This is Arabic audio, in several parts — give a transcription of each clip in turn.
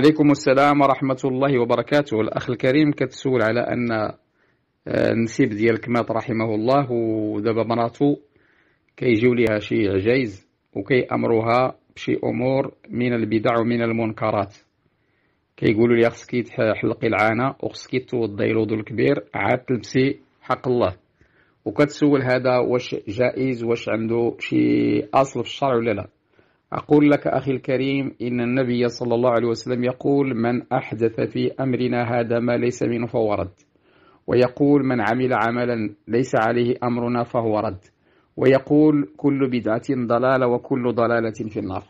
عليكم السلام ورحمة الله وبركاته الأخ الكريم كتسول على أن آه، نسيب ديالك مات رحمه الله ودابا مراتو كيجيو ليها شي عجايز وكيأمروها بشي أمور من البدع ومن المنكرات كيقولوا لي خصكي تحلقي العانة وخصكي توضي لوضو الكبير عاد تلبسي حق الله وكتسول هذا واش جائز واش عنده شي أصل في الشرع ولا لا أقول لك أخي الكريم إن النبي صلى الله عليه وسلم يقول من أحدث في أمرنا هذا ما ليس منه فهو رد ويقول من عمل عملا ليس عليه أمرنا فهو رد ويقول كل بدعة ضلالة وكل ضلالة في النار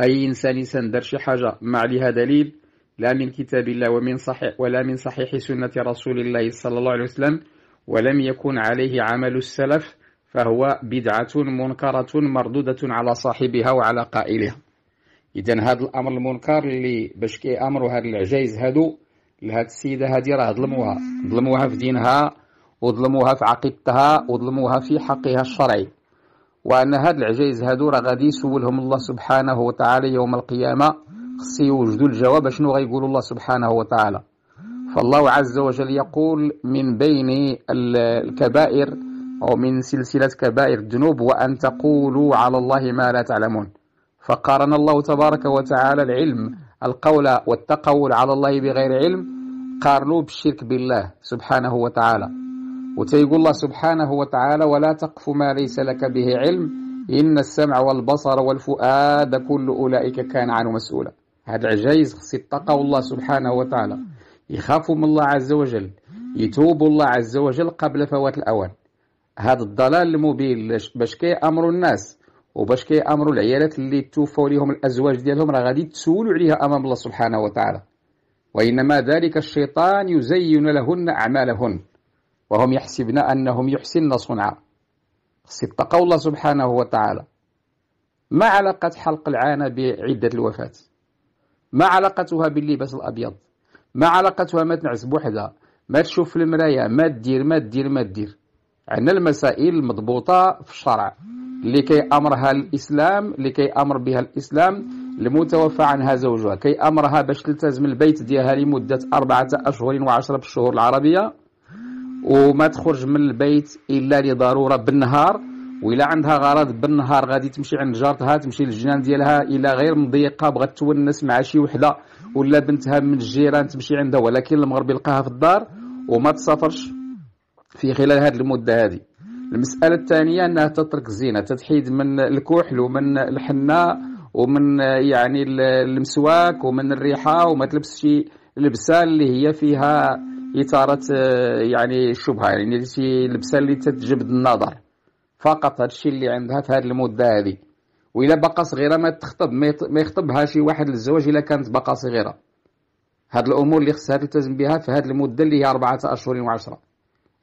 أي إنسان شي حاجة ما عليها دليل لا من كتاب الله ومن صحيح ولا من صحيح سنة رسول الله صلى الله عليه وسلم ولم يكن عليه عمل السلف فهو بدعة منكرة مردودة على صاحبها وعلى قائلها إذا هذا الأمر المنكر اللي باش كيأمروا هاد العجايز هادو لهاد السيدة هادي راه ظلموها ظلموها في دينها وظلموها في عقيدتها وظلموها في حقها الشرعي وأن هاد العجايز هادو راه غادي يسولهم الله سبحانه وتعالى يوم القيامة خص يوجدوا الجواب شنو غيقول الله سبحانه وتعالى فالله عز وجل يقول من بين الكبائر أو من سلسلة كبائر الذنوب وأن تقولوا على الله ما لا تعلمون فقارن الله تبارك وتعالى العلم القول والتقول على الله بغير علم قارنوه بالشرك بالله سبحانه وتعالى وتيقول الله سبحانه وتعالى ولا تقف ما ليس لك به علم إن السمع والبصر والفؤاد كل أولئك كان عنه مسؤولا هذا العجايز خص يتقوا الله سبحانه وتعالى يخافوا من الله عز وجل يتوبوا الله عز وجل قبل فوات الأوان هذا الضلال المبين باش كيامروا الناس وباش كيامروا العيالات اللي توفوا ليهم الازواج ديالهم راه غادي تسولوا عليها امام الله سبحانه وتعالى وانما ذلك الشيطان يزين لهن اعمالهن وهم يحسبن انهم يحسن صنعا خص يتقوا الله سبحانه وتعالى ما علاقة حلق العانة بعدة الوفاة ما علاقتها باللباس الأبيض ما علاقتها ما تنعس بوحدها ما تشوف في المراية ما تدير ما تدير ما تدير عندنا المسائل مضبوطة في الشرع لكي أمرها الإسلام لكي أمر بها الإسلام المتوفى عنها زوجها كي أمرها باش تلتزم البيت ديالها لمدة أربعة أشهر وعشرة الشهور العربية وما تخرج من البيت إلا لضرورة بالنهار وإلا عندها غرض بالنهار غادي تمشي عند جارتها تمشي للجنان ديالها إلا غير مضيقة بغات تونس مع شي وحدة ولا بنتها من الجيران تمشي عندها ولكن المغرب يلقاها في الدار وما تسافرش في خلال هذه المدة هذه المسألة الثانية أنها تترك الزينة تتحيد من الكحل ومن الحنة ومن يعني المسواك ومن الريحة وما تلبس شي لبسة اللي هي فيها إثارة آه، يعني الشبهة يعني شي لبسة اللي تجبد النظر فقط هذا الشيء اللي عندها في هذه المدة هذه وإلا بقى صغيرة ما تخطب ما يخطبها شي واحد للزواج إلا كانت بقى صغيرة هذه الأمور اللي خصها تلتزم بها في هذه المدة اللي هي أربعة أشهر وعشرة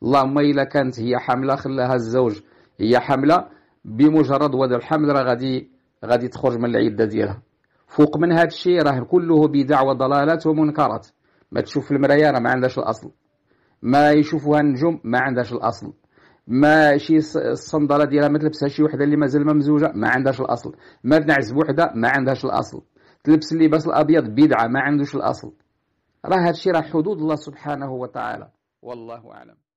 اللهم إلا كانت هي حاملة خلاها الزوج هي حاملة بمجرد وضع الحمل راه غادي غادي تخرج من العدة ديالها فوق من هذا الشيء راه كله بدع وضلالات ومنكرات ما تشوف المراية راه ما عندهاش الأصل ما يشوفها النجوم ما عندهاش الأصل ما شي الصندله ديالها ما تلبسها شي وحده اللي مازال ما مزوجه ما عندهاش الاصل ما تنعس بوحده ما عندهاش الاصل تلبس اللباس الابيض بدعه ما عندوش الاصل راه هادشي راه حدود الله سبحانه وتعالى والله اعلم